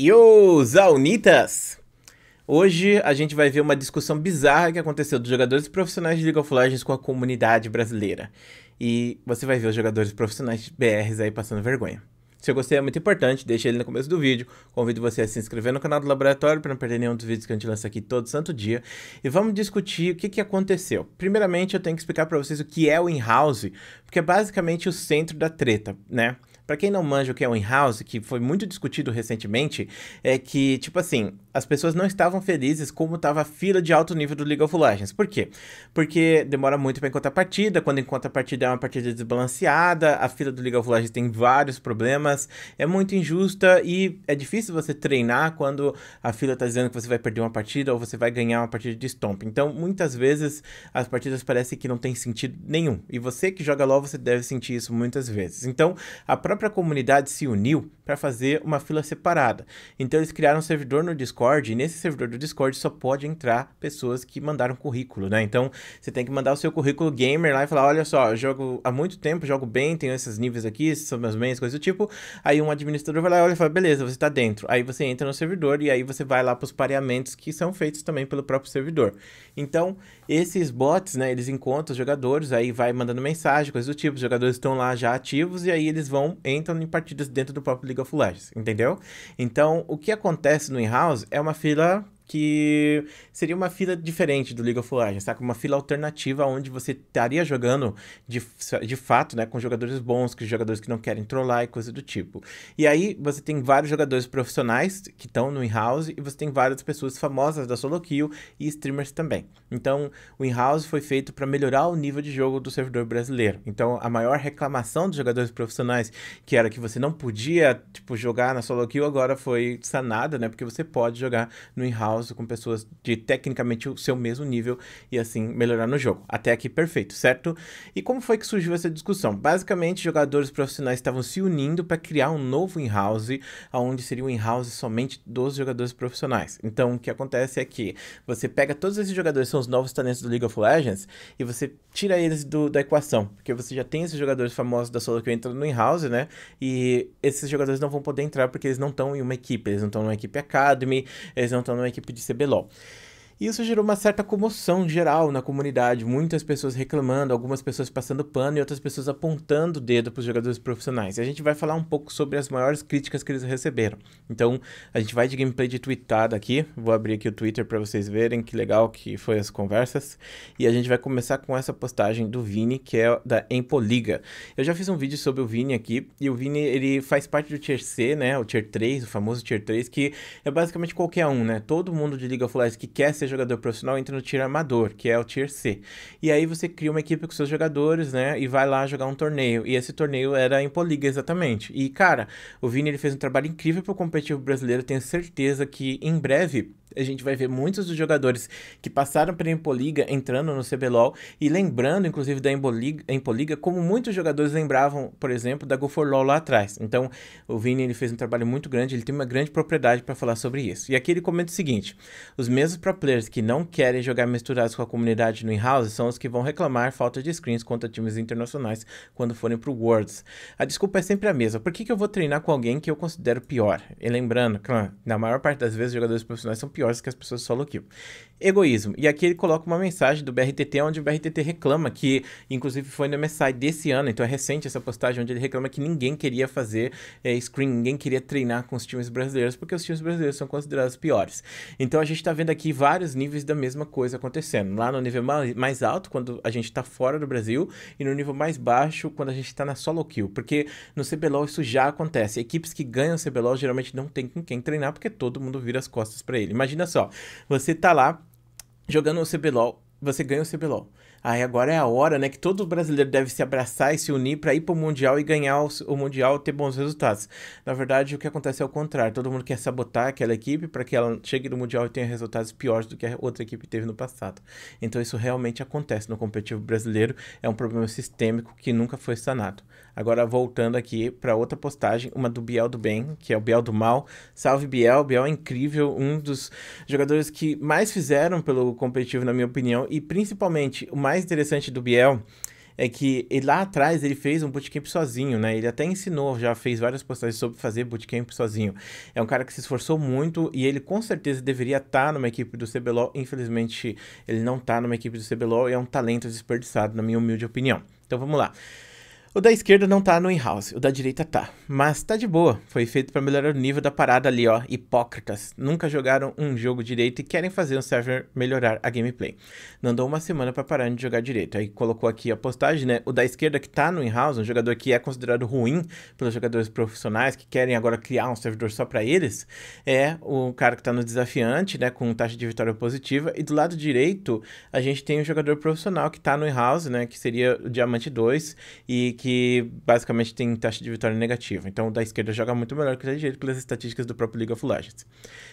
Yo, Zaunitas! Hoje a gente vai ver uma discussão bizarra que aconteceu dos jogadores profissionais de League of Legends com a comunidade brasileira. E você vai ver os jogadores profissionais BRs aí passando vergonha. Se você gostei é muito importante, deixa ele no começo do vídeo. Convido você a se inscrever no canal do Laboratório para não perder nenhum dos vídeos que a gente lança aqui todo santo dia. E vamos discutir o que, que aconteceu. Primeiramente, eu tenho que explicar para vocês o que é o in-house, porque é basicamente o centro da treta, né? Para quem não manja o que é o in-house, que foi muito discutido recentemente, é que, tipo assim, as pessoas não estavam felizes como estava a fila de alto nível do League of Legends. Por quê? Porque demora muito para encontrar partida, quando encontra partida é uma partida desbalanceada, a fila do League of Legends tem vários problemas, é muito injusta e é difícil você treinar quando a fila está dizendo que você vai perder uma partida ou você vai ganhar uma partida de stomp. Então, muitas vezes as partidas parecem que não tem sentido nenhum. E você que joga LoL, você deve sentir isso muitas vezes. Então, a própria própria comunidade se uniu para fazer uma fila separada. Então eles criaram um servidor no Discord e nesse servidor do Discord só pode entrar pessoas que mandaram currículo, né? Então você tem que mandar o seu currículo gamer lá e falar: olha só, eu jogo há muito tempo, jogo bem, tenho esses níveis aqui, são meus bens, coisa do tipo. Aí um administrador vai lá e olha fala: beleza, você está dentro. Aí você entra no servidor e aí você vai lá para os pareamentos que são feitos também pelo próprio servidor. Então esses bots, né? Eles encontram os jogadores, aí vai mandando mensagem, coisa do tipo. Os jogadores estão lá já ativos e aí eles vão entram em partidas dentro do próprio League of Legends, entendeu? Então, o que acontece no in-house é uma fila que seria uma fila diferente do League of Legends, tá? Uma fila alternativa onde você estaria jogando de, de fato, né? Com jogadores bons, com jogadores que não querem trollar e coisa do tipo. E aí você tem vários jogadores profissionais que estão no in-house e você tem várias pessoas famosas da solo queue e streamers também. Então, o in-house foi feito para melhorar o nível de jogo do servidor brasileiro. Então, a maior reclamação dos jogadores profissionais, que era que você não podia, tipo, jogar na solo queue, agora foi sanada, né? Porque você pode jogar no in-house house com pessoas de tecnicamente o seu mesmo nível e assim melhorar no jogo. Até aqui perfeito, certo? E como foi que surgiu essa discussão? Basicamente, jogadores profissionais estavam se unindo para criar um novo in-house, onde seria um in-house somente dos jogadores profissionais. Então, o que acontece é que você pega todos esses jogadores, são os novos talentos do League of Legends, e você tira eles do, da equação, porque você já tem esses jogadores famosos da solo que entram no in-house, né? E esses jogadores não vão poder entrar porque eles não estão em uma equipe, eles não estão numa equipe Academy, eles não estão numa equipe Tipo de CBLOL. E isso gerou uma certa comoção geral na comunidade, muitas pessoas reclamando, algumas pessoas passando pano e outras pessoas apontando o dedo para os jogadores profissionais. E a gente vai falar um pouco sobre as maiores críticas que eles receberam. Então, a gente vai de gameplay de tweetada aqui, vou abrir aqui o Twitter para vocês verem que legal que foi as conversas. E a gente vai começar com essa postagem do Vini, que é da Empoliga. Eu já fiz um vídeo sobre o Vini aqui, e o Vini, ele faz parte do Tier C, né, o Tier 3, o famoso Tier 3, que é basicamente qualquer um, né, todo mundo de League of Legends que quer ser jogador profissional, entra no tier amador, que é o tier C. E aí você cria uma equipe com seus jogadores, né? E vai lá jogar um torneio. E esse torneio era em Poliga, exatamente. E, cara, o Vini ele fez um trabalho incrível pro competitivo brasileiro. Tenho certeza que em breve a gente vai ver muitos dos jogadores que passaram pela Empoliga entrando no CBLOL e lembrando, inclusive, da Emboliga, Empoliga, como muitos jogadores lembravam, por exemplo, da GoForLol lá atrás. Então, o Vini ele fez um trabalho muito grande, ele tem uma grande propriedade para falar sobre isso. E aqui ele comenta o seguinte: os mesmos pro players que não querem jogar misturados com a comunidade no in-house são os que vão reclamar falta de screens contra times internacionais quando forem pro Worlds. A desculpa é sempre a mesma. Por que, que eu vou treinar com alguém que eu considero pior? E lembrando, na maior parte das vezes, jogadores profissionais são piores que as pessoas solo kill. Egoísmo. E aqui ele coloca uma mensagem do BRTT, onde o BRTT reclama que, inclusive, foi no MSI desse ano, então é recente essa postagem, onde ele reclama que ninguém queria fazer é, screen, ninguém queria treinar com os times brasileiros, porque os times brasileiros são considerados piores. Então a gente está vendo aqui vários níveis da mesma coisa acontecendo. Lá no nível mais alto, quando a gente está fora do Brasil, e no nível mais baixo, quando a gente está na solo kill, porque no CBLOL isso já acontece. Equipes que ganham CBLOL geralmente não tem com quem treinar, porque todo mundo vira as costas para ele. Imagina imagina só, você tá lá jogando o CBLOL, você ganha o CBLOL. Aí agora é a hora, né, que todo brasileiro deve se abraçar e se unir para ir para o Mundial e ganhar o, o Mundial e ter bons resultados. Na verdade, o que acontece é o contrário. Todo mundo quer sabotar aquela equipe para que ela chegue no Mundial e tenha resultados piores do que a outra equipe teve no passado. Então isso realmente acontece no competitivo brasileiro. É um problema sistêmico que nunca foi sanado. Agora voltando aqui para outra postagem, uma do Biel do Bem, que é o Biel do Mal. Salve Biel, Biel é incrível, um dos jogadores que mais fizeram pelo competitivo, na minha opinião, e principalmente o mais interessante do Biel é que ele, lá atrás ele fez um bootcamp sozinho, né? Ele até ensinou, já fez várias postagens sobre fazer bootcamp sozinho. É um cara que se esforçou muito e ele com certeza deveria estar tá numa equipe do CBLOL. Infelizmente, ele não está numa equipe do CBLOL e é um talento desperdiçado, na minha humilde opinião. Então vamos lá. O da esquerda não tá no in-house, o da direita tá. Mas tá de boa, foi feito para melhorar o nível da parada ali, ó. Hipócritas, nunca jogaram um jogo direito e querem fazer um server melhorar a gameplay. Não dou uma semana para parar de jogar direito. Aí colocou aqui a postagem, né? O da esquerda que tá no in-house, um jogador que é considerado ruim pelos jogadores profissionais que querem agora criar um servidor só para eles, é o cara que tá no desafiante, né? Com taxa de vitória positiva. E do lado direito, a gente tem um jogador profissional que tá no in-house, né? Que seria o Diamante 2 e que basicamente tem taxa de vitória negativa. Então, o da esquerda joga muito melhor que o da direita pelas estatísticas do próprio League of Legends.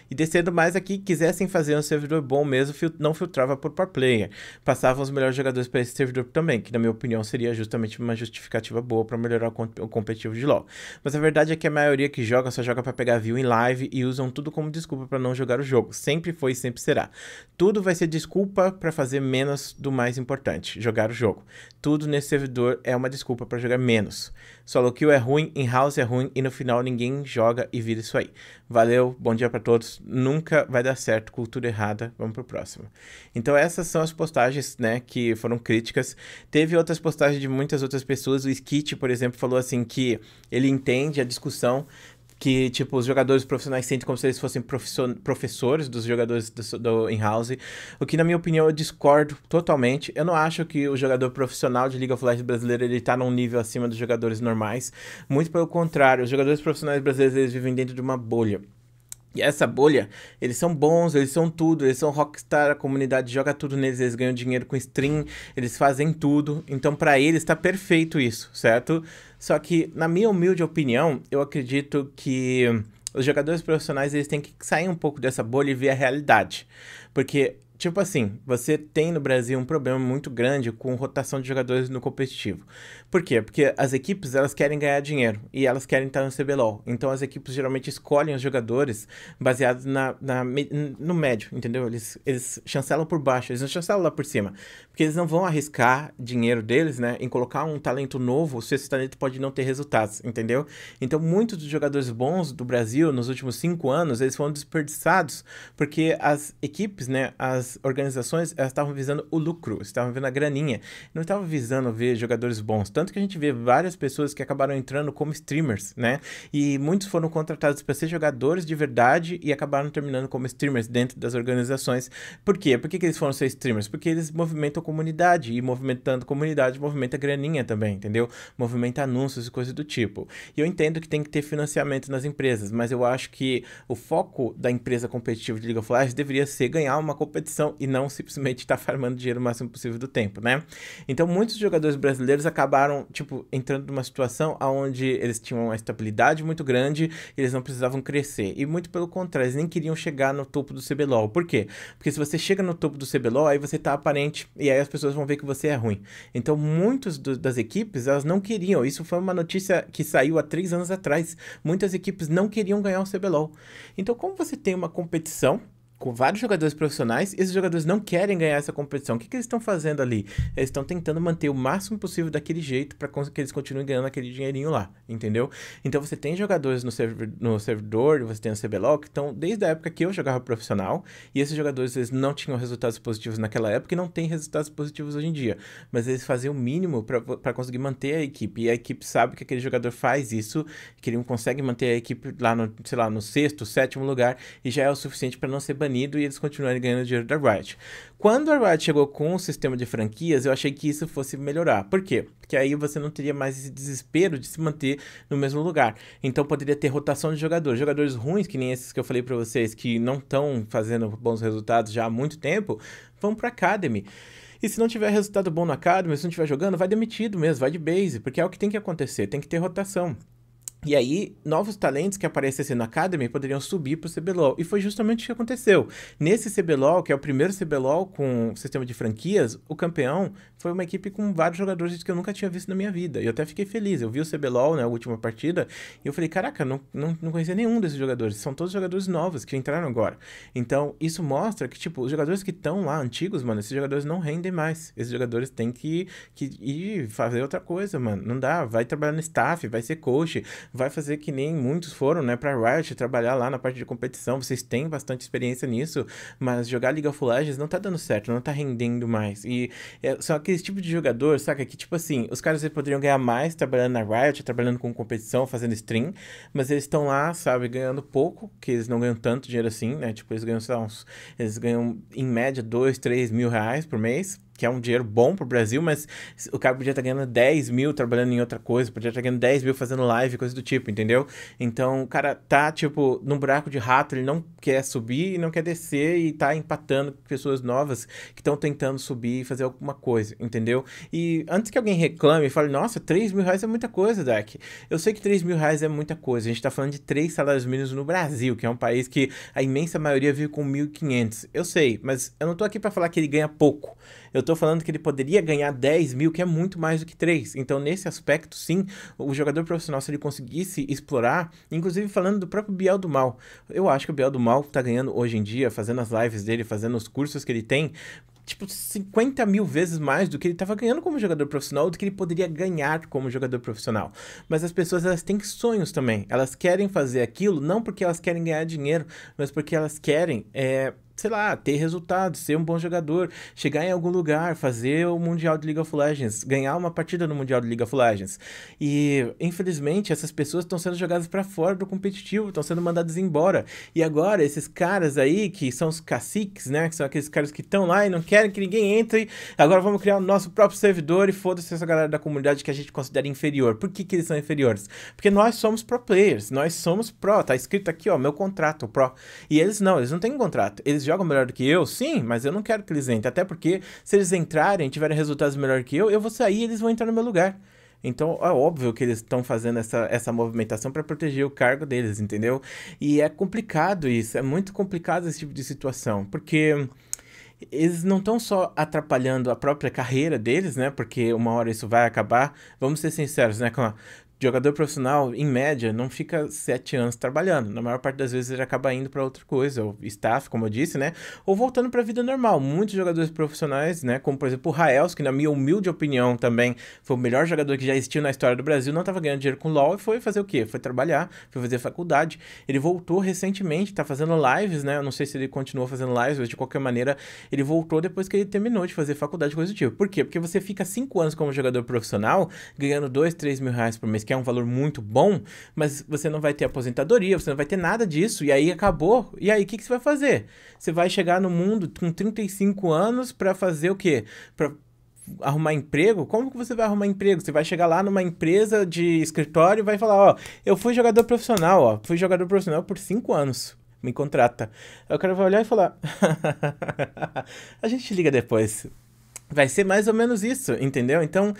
E descendo mais aqui, quisessem fazer um servidor bom mesmo, fil não filtrava por par player. Passavam os melhores jogadores para esse servidor também, que na minha opinião seria justamente uma justificativa boa para melhorar o, com o, competitivo de LoL. Mas a verdade é que a maioria que joga só joga para pegar view em live e usam tudo como desculpa para não jogar o jogo. Sempre foi e sempre será. Tudo vai ser desculpa para fazer menos do mais importante, jogar o jogo. Tudo nesse servidor é uma desculpa para para jogar menos. Solo kill é ruim, in-house é ruim e no final ninguém joga e vira isso aí. Valeu, bom dia para todos. Nunca vai dar certo, cultura errada. Vamos pro próximo. Então essas são as postagens, né, que foram críticas. Teve outras postagens de muitas outras pessoas. O Skit, por exemplo, falou assim que ele entende a discussão, que, tipo, os jogadores profissionais sentem como se eles fossem professores dos jogadores do, do in-house, o que, na minha opinião, eu discordo totalmente. Eu não acho que o jogador profissional de League of Legends brasileiro, ele tá num nível acima dos jogadores normais. Muito pelo contrário, os jogadores profissionais brasileiros, eles vivem dentro de uma bolha. E essa bolha, eles são bons, eles são tudo, eles são rockstar, a comunidade joga tudo neles, eles ganham dinheiro com stream, eles fazem tudo. Então, para eles tá perfeito isso, certo? Só que, na minha humilde opinião, eu acredito que os jogadores profissionais eles têm que sair um pouco dessa bolha e ver a realidade. Porque Tipo assim, você tem no Brasil um problema muito grande com rotação de jogadores no competitivo. Por quê? Porque as equipes elas querem ganhar dinheiro e elas querem estar no CBLOL. Então as equipes geralmente escolhem os jogadores baseados na, na no médio, entendeu? Eles, eles chancelam por baixo, eles não chancelam lá por cima. Porque eles não vão arriscar dinheiro deles, né, em colocar um talento novo se esse talento pode não ter resultados, entendeu? Então muitos dos jogadores bons do Brasil nos últimos cinco anos eles foram desperdiçados porque as equipes, né, as as organizações elas estavam visando o lucro, estavam vendo a graninha, não estavam visando ver jogadores bons. Tanto que a gente vê várias pessoas que acabaram entrando como streamers, né? E muitos foram contratados para ser jogadores de verdade e acabaram terminando como streamers dentro das organizações. Por quê? Por que, que eles foram ser streamers? Porque eles movimentam comunidade e movimentando comunidade movimenta graninha também, entendeu? Movimenta anúncios e coisas do tipo. E eu entendo que tem que ter financiamento nas empresas, mas eu acho que o foco da empresa competitiva de League of Legends deveria ser ganhar uma competição competição e não simplesmente estar tá farmando dinheiro o máximo possível do tempo, né? Então, muitos jogadores brasileiros acabaram, tipo, entrando numa situação onde eles tinham uma estabilidade muito grande e eles não precisavam crescer. E muito pelo contrário, eles nem queriam chegar no topo do CBLOL. Por quê? Porque se você chega no topo do CBLOL, aí você tá aparente e aí as pessoas vão ver que você é ruim. Então, muitos das equipes, elas não queriam. Isso foi uma notícia que saiu há três anos atrás. Muitas equipes não queriam ganhar o CBLOL. Então, como você tem uma competição com vários jogadores profissionais, esses jogadores não querem ganhar essa competição. O que, que eles estão fazendo ali? Eles estão tentando manter o máximo possível daquele jeito para que eles continuem ganhando aquele dinheirinho lá, entendeu? Então você tem jogadores no, serv no servidor, você tem a CBLOL, que estão desde a época que eu jogava profissional, e esses jogadores eles não tinham resultados positivos naquela época e não têm resultados positivos hoje em dia, mas eles faziam o mínimo para conseguir manter a equipe, e a equipe sabe que aquele jogador faz isso, que ele consegue manter a equipe lá no, sei lá, no sexto, sétimo lugar, e já é o suficiente para não ser banido banido e eles continuarem ganhando dinheiro da Riot. Quando a Riot chegou com o sistema de franquias, eu achei que isso fosse melhorar. Por quê? Porque aí você não teria mais esse desespero de se manter no mesmo lugar. Então poderia ter rotação de jogadores. Jogadores ruins, que nem esses que eu falei para vocês, que não estão fazendo bons resultados já há muito tempo, vão para Academy. E se não tiver resultado bom na Academy, se não tiver jogando, vai demitido mesmo, vai de base, porque é o que tem que acontecer, tem que ter rotação. E aí, novos talentos que aparecessem na Academy poderiam subir para o CBLOL. E foi justamente o que aconteceu. Nesse CBLOL, que é o primeiro CBLOL com sistema de franquias, o campeão foi uma equipe com vários jogadores que eu nunca tinha visto na minha vida. E eu até fiquei feliz. Eu vi o CBLOL, né, última partida, e eu falei, caraca, não, não, não conhecia nenhum desses jogadores. São todos jogadores novos que entraram agora. Então, isso mostra que, tipo, os jogadores que estão lá, antigos, mano, esses jogadores não rendem mais. Esses jogadores têm que, que ir fazer outra coisa, mano. Não dá. Vai trabalhar no staff, vai ser coach, vai fazer que nem muitos foram, né, para Riot trabalhar lá na parte de competição. Vocês têm bastante experiência nisso, mas jogar League of Legends não tá dando certo, não tá rendendo mais. E é, são aqueles tipos de jogador, saca, que tipo assim, os caras poderiam ganhar mais trabalhando na Riot, trabalhando com competição, fazendo stream, mas eles estão lá, sabe, ganhando pouco, que eles não ganham tanto dinheiro assim, né? Tipo, eles ganham, sei lá, uns, eles ganham em média dois, três mil reais por mês que é um dinheiro bom pro Brasil, mas o cara podia estar tá ganhando 10 mil trabalhando em outra coisa, podia estar tá ganhando 10 mil fazendo live, coisa do tipo, entendeu? Então o cara tá, tipo, num buraco de rato, ele não quer subir e não quer descer e tá empatando com pessoas novas que estão tentando subir e fazer alguma coisa, entendeu? E antes que alguém reclame e fale, nossa, 3 mil reais é muita coisa, Dark. Eu sei que 3 mil reais é muita coisa, a gente tá falando de três salários mínimos no Brasil, que é um país que a imensa maioria vive com 1.500. Eu sei, mas eu não tô aqui para falar que ele ganha pouco. Eu estou falando que ele poderia ganhar 10 mil, que é muito mais do que 3. Então, nesse aspecto, sim, o jogador profissional, se ele conseguisse explorar, inclusive falando do próprio Biel do Mal, eu acho que o Biel do Mal está ganhando hoje em dia, fazendo as lives dele, fazendo os cursos que ele tem, tipo, 50 mil vezes mais do que ele estava ganhando como jogador profissional, do que ele poderia ganhar como jogador profissional. Mas as pessoas, elas têm sonhos também. Elas querem fazer aquilo, não porque elas querem ganhar dinheiro, mas porque elas querem é, sei lá, ter resultado, ser um bom jogador, chegar em algum lugar, fazer o Mundial de League of Legends, ganhar uma partida no Mundial de League of Legends. E, infelizmente, essas pessoas estão sendo jogadas para fora do competitivo, estão sendo mandadas embora. E agora, esses caras aí, que são os caciques, né, que são aqueles caras que estão lá e não querem que ninguém entre, agora vamos criar o nosso próprio servidor e foda-se essa galera da comunidade que a gente considera inferior. Por que, que eles são inferiores? Porque nós somos pro players, nós somos pro, tá escrito aqui, ó, meu contrato, pro. E eles não, eles não têm um contrato, eles jogam melhor do que eu, sim, mas eu não quero que eles entrem. Até porque se eles entrarem e tiverem resultados melhor que eu, eu vou sair e eles vão entrar no meu lugar. Então é óbvio que eles estão fazendo essa, essa movimentação para proteger o cargo deles, entendeu? E é complicado isso, é muito complicado esse tipo de situação, porque eles não estão só atrapalhando a própria carreira deles, né? Porque uma hora isso vai acabar. Vamos ser sinceros, né? jogador profissional, em média, não fica sete anos trabalhando. Na maior parte das vezes ele acaba indo para outra coisa, ou staff, como eu disse, né? Ou voltando para a vida normal. Muitos jogadores profissionais, né? Como por exemplo o Raels, que na minha humilde opinião também foi o melhor jogador que já existiu na história do Brasil, não estava ganhando dinheiro com LOL e foi fazer o quê? Foi trabalhar, foi fazer faculdade. Ele voltou recentemente, está fazendo lives, né? Eu não sei se ele continuou fazendo lives, mas de qualquer maneira ele voltou depois que ele terminou de fazer faculdade, coisa do tipo. Por quê? Porque você fica cinco anos como jogador profissional, ganhando dois, três mil reais por mês, que é é um valor muito bom, mas você não vai ter aposentadoria, você não vai ter nada disso. E aí acabou. E aí o que, que você vai fazer? Você vai chegar no mundo com 35 anos para fazer o quê? Pra arrumar emprego, como que você vai arrumar emprego? Você vai chegar lá numa empresa de escritório e vai falar, ó, eu fui jogador profissional, ó, fui jogador profissional por cinco anos, me contrata. Aí o cara vai olhar e falar, a gente liga depois. Vai ser mais ou menos isso, entendeu? Então,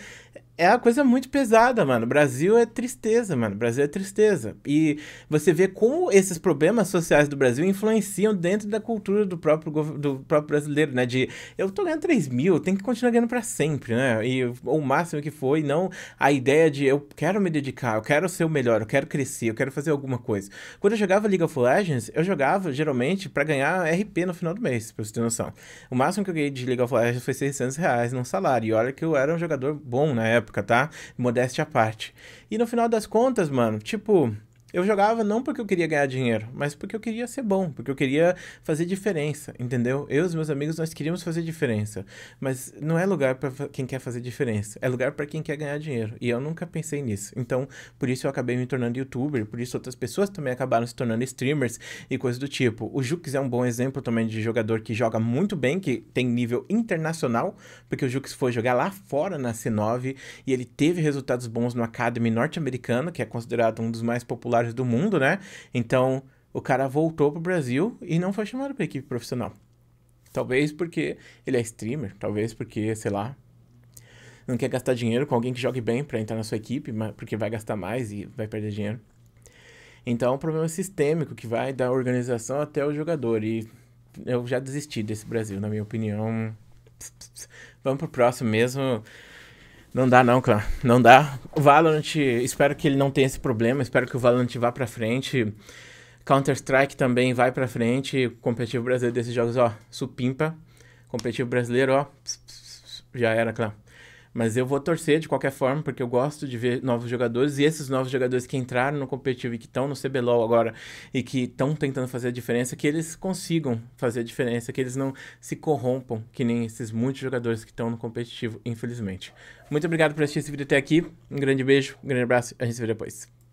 é uma coisa muito pesada, mano. O Brasil é tristeza, mano. O Brasil é tristeza. E você vê como esses problemas sociais do Brasil influenciam dentro da cultura do próprio, do próprio brasileiro, né? De eu tô ganhando 3 mil, tem que continuar ganhando para sempre, né? E o máximo que foi, não a ideia de eu quero me dedicar, eu quero ser o melhor, eu quero crescer, eu quero fazer alguma coisa. Quando eu jogava League of Legends, eu jogava geralmente para ganhar RP no final do mês, pra você ter noção. O máximo que eu ganhei de League of Legends foi 600 reais num salário. E olha que eu era um jogador bom na época época, tá? Modéstia à parte. E no final das contas, mano, tipo, eu jogava não porque eu queria ganhar dinheiro, mas porque eu queria ser bom, porque eu queria fazer diferença, entendeu? Eu e os meus amigos, nós queríamos fazer diferença. Mas não é lugar para quem quer fazer diferença, é lugar para quem quer ganhar dinheiro. E eu nunca pensei nisso. Então, por isso eu acabei me tornando youtuber, por isso outras pessoas também acabaram se tornando streamers e coisas do tipo. O Jux é um bom exemplo também de jogador que joga muito bem, que tem nível internacional, porque o Jux foi jogar lá fora na C9 e ele teve resultados bons no Academy norte americano que é considerado um dos mais populares melhores do mundo, né? Então o cara voltou pro Brasil e não foi chamado pra equipe profissional. Talvez porque ele é streamer, talvez porque, sei lá, não quer gastar dinheiro com alguém que jogue bem para entrar na sua equipe, porque vai gastar mais e vai perder dinheiro. Então é um problema sistêmico que vai da organização até o jogador. E eu já desisti desse Brasil, na minha opinião. Vamos pro próximo mesmo. Não dá não, cara. Não dá. O Valorant, espero que ele não tenha esse problema, espero que o Valorant vá pra frente. Counter-Strike também vai pra frente. O competitivo brasileiro desses jogos, ó, supimpa. Competitivo brasileiro, ó, já era, claro. Mas eu vou torcer de qualquer forma, porque eu gosto de ver novos jogadores. E esses novos jogadores que entraram no competitivo e que estão no CBLOL agora e que estão tentando fazer a diferença, que eles consigam fazer a diferença, que eles não se corrompam, que nem esses muitos jogadores que estão no competitivo, infelizmente. Muito obrigado por assistir esse vídeo até aqui. Um grande beijo, um grande abraço. A gente se vê depois.